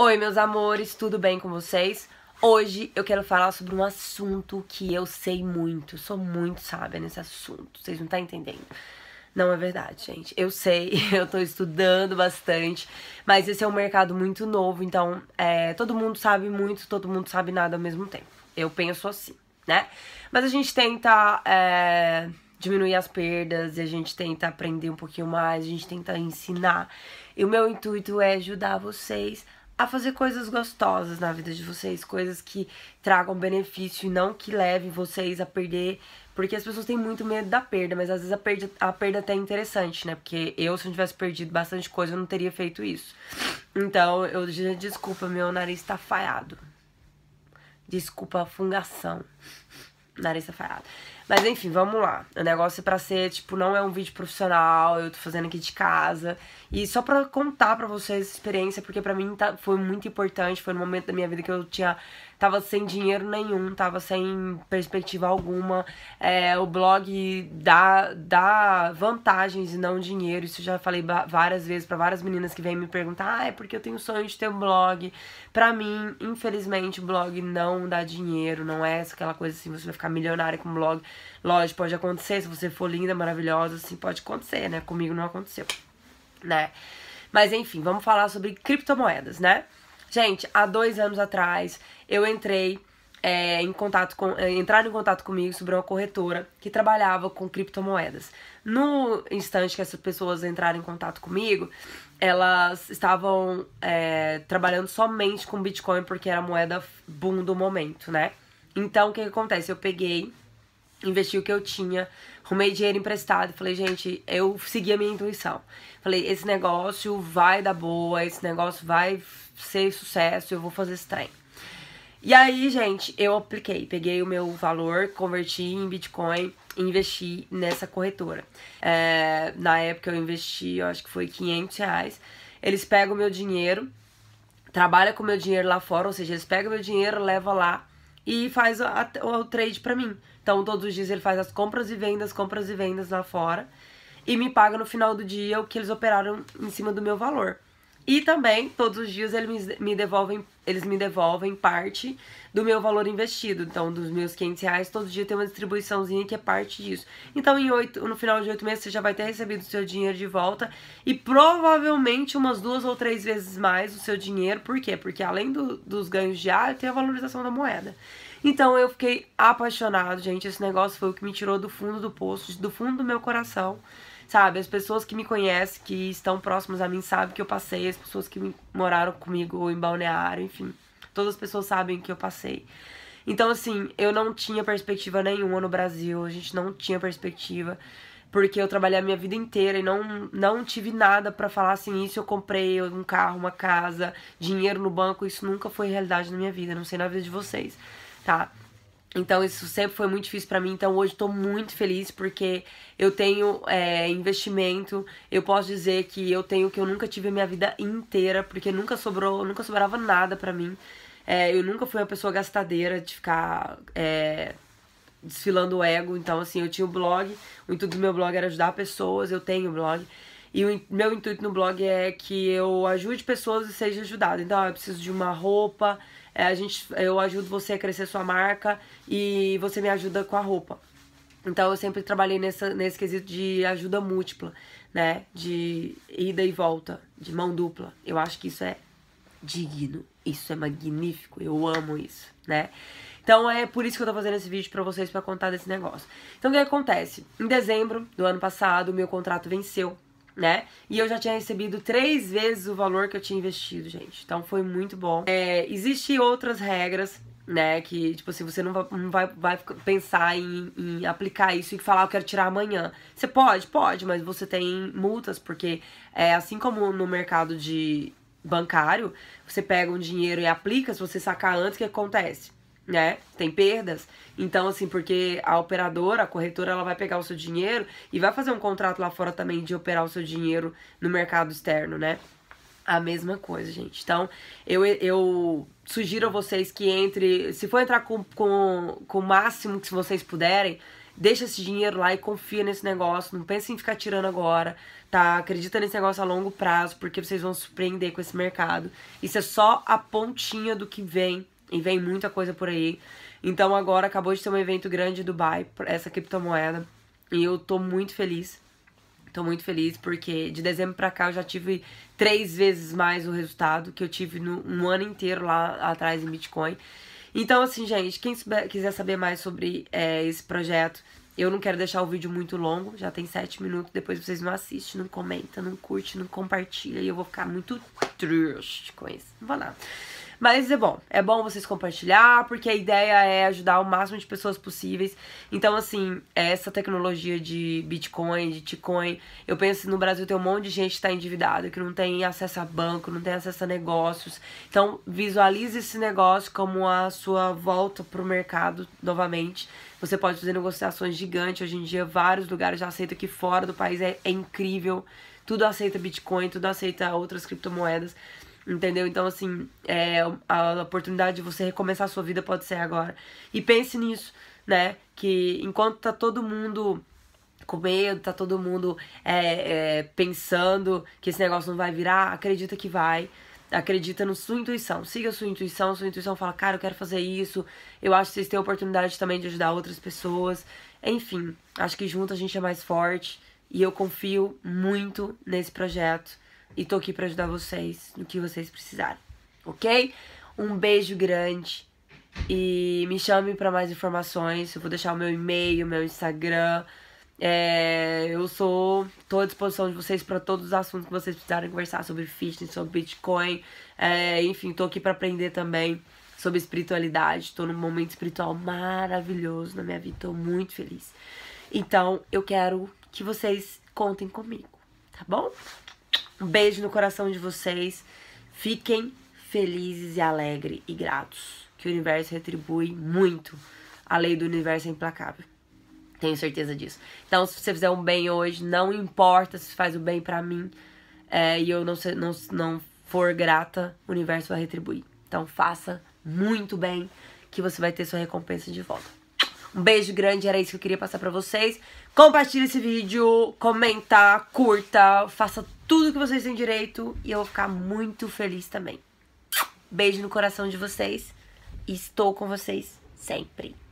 Oi, meus amores, tudo bem com vocês? Hoje eu quero falar sobre um assunto que eu sei muito, sou muito sábia nesse assunto, vocês não estão tá entendendo. Não é verdade, gente. Eu sei, eu tô estudando bastante, mas esse é um mercado muito novo, então é, todo mundo sabe muito, todo mundo sabe nada ao mesmo tempo. Eu penso assim, né? Mas a gente tenta é, diminuir as perdas e a gente tenta aprender um pouquinho mais, a gente tenta ensinar. E o meu intuito é ajudar vocês a fazer coisas gostosas na vida de vocês, coisas que tragam benefício e não que levem vocês a perder, porque as pessoas têm muito medo da perda, mas às vezes a perda, a perda até é interessante, né? Porque eu, se não tivesse perdido bastante coisa, eu não teria feito isso. Então, eu desculpa, meu nariz tá falhado. Desculpa a fungação. Nariz tá falhado. Mas enfim, vamos lá. O negócio é pra ser, tipo, não é um vídeo profissional, eu tô fazendo aqui de casa. E só pra contar pra vocês essa experiência, porque pra mim tá, foi muito importante, foi no momento da minha vida que eu tinha... Tava sem dinheiro nenhum, tava sem perspectiva alguma. É, o blog dá, dá vantagens e não dinheiro. Isso eu já falei várias vezes para várias meninas que vêm me perguntar, ah, é porque eu tenho sonho de ter um blog. Pra mim, infelizmente, o blog não dá dinheiro, não é aquela coisa assim, você vai ficar milionária com blog. Lógico, pode acontecer, se você for linda, maravilhosa, assim, pode acontecer, né? Comigo não aconteceu, né? Mas enfim, vamos falar sobre criptomoedas, né? Gente, há dois anos atrás eu entrei é, em contato com, entrar é, entraram em contato comigo sobre uma corretora que trabalhava com criptomoedas. No instante que essas pessoas entraram em contato comigo, elas estavam é, trabalhando somente com Bitcoin porque era a moeda boom do momento, né? Então o que, que acontece? Eu peguei investi o que eu tinha, arrumei dinheiro emprestado, falei, gente, eu segui a minha intuição. Falei, esse negócio vai dar boa, esse negócio vai ser sucesso, eu vou fazer esse trem. E aí, gente, eu apliquei, peguei o meu valor, converti em Bitcoin e investi nessa corretora. É, na época eu investi, eu acho que foi 500 reais. Eles pegam o meu dinheiro, trabalham com o meu dinheiro lá fora, ou seja, eles pegam o meu dinheiro, levam lá e faz a, o trade para mim. Então, todos os dias ele faz as compras e vendas, compras e vendas lá fora e me paga no final do dia o que eles operaram em cima do meu valor. E também, todos os dias, eles me devolvem, eles me devolvem parte do meu valor investido. Então, dos meus 500 reais, todo dia tem uma distribuiçãozinha que é parte disso. Então, em 8, no final de oito meses, você já vai ter recebido o seu dinheiro de volta. E provavelmente umas duas ou três vezes mais o seu dinheiro. Por quê? Porque além do, dos ganhos diários, tem a valorização da moeda. Então eu fiquei apaixonado, gente. Esse negócio foi o que me tirou do fundo do poço, do fundo do meu coração. Sabe, as pessoas que me conhecem, que estão próximas a mim, sabem que eu passei, as pessoas que moraram comigo em balneário, enfim, todas as pessoas sabem que eu passei. Então, assim, eu não tinha perspectiva nenhuma no Brasil, a gente não tinha perspectiva, porque eu trabalhei a minha vida inteira e não, não tive nada para falar assim, isso eu comprei, um carro, uma casa, dinheiro no banco, isso nunca foi realidade na minha vida, não sei na vida de vocês, tá? Então isso sempre foi muito difícil para mim. Então hoje estou muito feliz porque eu tenho é, investimento. Eu posso dizer que eu tenho o que eu nunca tive a minha vida inteira, porque nunca sobrou, nunca sobrava nada para mim. É, eu nunca fui uma pessoa gastadeira de ficar é, desfilando o ego. Então assim, eu tinha o um blog. O intuito do meu blog era ajudar pessoas. Eu tenho o um blog. E o meu intuito no blog é que eu ajude pessoas e seja ajudada. Então, eu preciso de uma roupa, é, a gente, eu ajudo você a crescer sua marca e você me ajuda com a roupa. Então eu sempre trabalhei nessa, nesse quesito de ajuda múltipla, né? De ida e volta, de mão dupla. Eu acho que isso é digno, isso é magnífico, eu amo isso, né? Então é por isso que eu tô fazendo esse vídeo pra vocês, pra contar desse negócio. Então o que acontece? Em dezembro do ano passado, meu contrato venceu né? E eu já tinha recebido três vezes o valor que eu tinha investido, gente. Então foi muito bom. É, Existem outras regras né? Que, tipo assim, você não vai, não vai, vai pensar em, em, aplicar isso e falar, eu quero tirar amanhã. Você pode, pode, mas você tem multas, porque é, assim como no mercado de bancário, você pega um dinheiro e aplica, se você sacar antes, o que acontece? né? Tem perdas. Então, assim, porque a operadora, a corretora, ela vai pegar o seu dinheiro e vai fazer um contrato lá fora também de operar o seu dinheiro no mercado externo, né? A mesma coisa, gente. Então, eu, eu sugiro a vocês que entre. Se for entrar com, com, com o máximo que vocês puderem, deixa esse dinheiro lá e confia nesse negócio. Não pense em ficar tirando agora, tá? Acredita nesse negócio a longo prazo, porque vocês vão surpreender com esse mercado. Isso é só a pontinha do que vem e vem muita coisa por aí. Então agora acabou de ter um evento grande em Dubai, essa criptomoeda. E eu tô muito feliz. Tô muito feliz porque de dezembro pra cá eu já tive três vezes mais o resultado que eu tive no, um ano inteiro lá atrás em Bitcoin. Então, assim, gente, quem souber, quiser saber mais sobre é, esse projeto, eu não quero deixar o vídeo muito longo, já tem sete minutos, depois vocês não assistem, não comentam, não curtem não compartilham e eu vou ficar muito triste com isso. Não vou nada. Mas é bom, é bom vocês compartilhar, porque a ideia é ajudar o máximo de pessoas possíveis. Então, assim, essa tecnologia de Bitcoin, de Bitcoin, eu penso no Brasil tem um monte de gente que está endividada, que não tem acesso a banco, não tem acesso a negócios. Então, visualize esse negócio como a sua volta pro mercado novamente. Você pode fazer negociações gigantes. Hoje em dia, vários lugares já aceitam que fora do país é, é incrível. Tudo aceita Bitcoin, tudo aceita outras criptomoedas. Entendeu? Então, assim, é, a oportunidade de você recomeçar a sua vida pode ser agora. E pense nisso, né? Que enquanto tá todo mundo com medo, tá todo mundo é, é, pensando que esse negócio não vai virar, acredita que vai. Acredita na sua intuição, siga a sua intuição, sua intuição fala, cara, eu quero fazer isso, eu acho que vocês têm a oportunidade também de ajudar outras pessoas. Enfim, acho que junto a gente é mais forte e eu confio muito nesse projeto e tô aqui para ajudar vocês no que vocês precisarem, ok? Um beijo grande e me chame para mais informações. Eu vou deixar o meu e-mail, meu Instagram. É, eu sou tô à disposição de vocês para todos os assuntos que vocês precisarem conversar sobre fitness, sobre Bitcoin, é, enfim, tô aqui para aprender também sobre espiritualidade. Tô num momento espiritual maravilhoso na minha vida, tô muito feliz. Então, eu quero que vocês contem comigo, tá bom? Um beijo no coração de vocês. Fiquem felizes e alegres e gratos. Que o universo retribui muito. A lei do universo é implacável. Tenho certeza disso. Então, se você fizer um bem hoje, não importa se faz o bem para mim é, e eu não, se, não, não for grata, o universo vai retribuir. Então, faça muito bem que você vai ter sua recompensa de volta. Um beijo grande, era isso que eu queria passar para vocês. Compartilhe esse vídeo, comenta, curta, faça tudo que vocês têm direito e eu vou ficar muito feliz também. Beijo no coração de vocês e estou com vocês sempre.